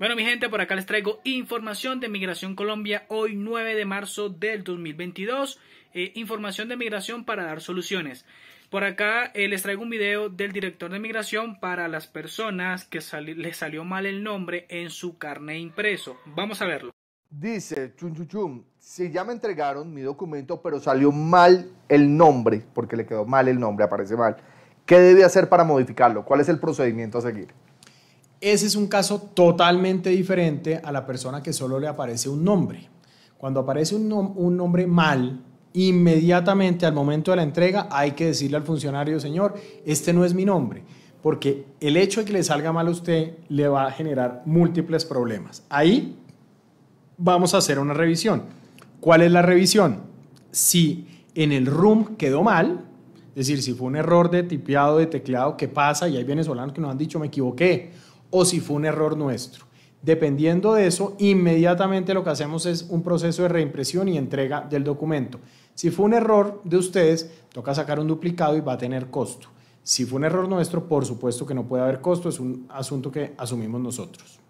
Bueno, mi gente, por acá les traigo información de Migración Colombia hoy 9 de marzo del 2022. Eh, información de migración para dar soluciones. Por acá eh, les traigo un video del director de migración para las personas que le salió mal el nombre en su carnet impreso. Vamos a verlo. Dice, chum, chum, chum, si ya me entregaron mi documento, pero salió mal el nombre, porque le quedó mal el nombre, aparece mal. ¿Qué debe hacer para modificarlo? ¿Cuál es el procedimiento a seguir? Ese es un caso totalmente diferente a la persona que solo le aparece un nombre. Cuando aparece un, nombre mal, inmediatamente al momento de la entrega hay que decirle al funcionario, señor, este no es mi nombre, porque el hecho de que le salga mal a usted le va a generar múltiples problemas. Ahí vamos a hacer una revisión. ¿Cuál es la revisión? Si en el room quedó mal, es decir, si fue un error de tipeado, de teclado, ¿qué pasa? Y hay venezolanos que nos han dicho, me equivoqué o si fue un error nuestro. Dependiendo de eso, inmediatamente lo que hacemos es un proceso de reimpresión y entrega del documento. Si fue un error de ustedes, toca sacar un duplicado y va a tener costo. Si fue un error nuestro, por supuesto que no puede haber costo, es un asunto que asumimos nosotros.